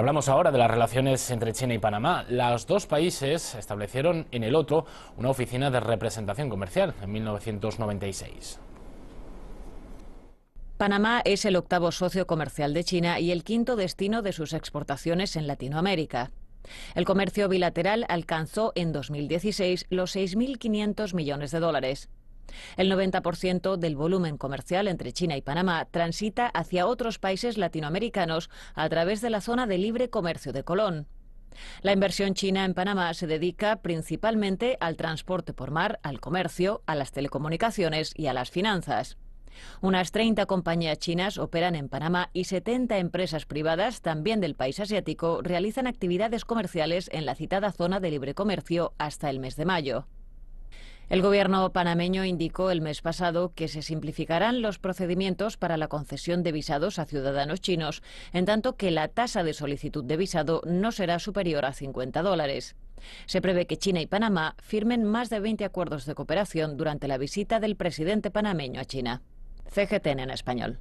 hablamos ahora de las relaciones entre China y Panamá. Los dos países establecieron en el otro una oficina de representación comercial en 1996. Panamá es el octavo socio comercial de China y el quinto destino de sus exportaciones en Latinoamérica. El comercio bilateral alcanzó en 2016 los 6.500 millones de dólares. El 90% del volumen comercial entre China y Panamá transita hacia otros países latinoamericanos a través de la zona de libre comercio de Colón. La inversión china en Panamá se dedica principalmente al transporte por mar, al comercio, a las telecomunicaciones y a las finanzas. Unas 30 compañías chinas operan en Panamá y 70 empresas privadas, también del país asiático, realizan actividades comerciales en la citada zona de libre comercio hasta el mes de mayo. El gobierno panameño indicó el mes pasado que se simplificarán los procedimientos para la concesión de visados a ciudadanos chinos, en tanto que la tasa de solicitud de visado no será superior a 50 dólares. Se prevé que China y Panamá firmen más de 20 acuerdos de cooperación durante la visita del presidente panameño a China. CGTN en español.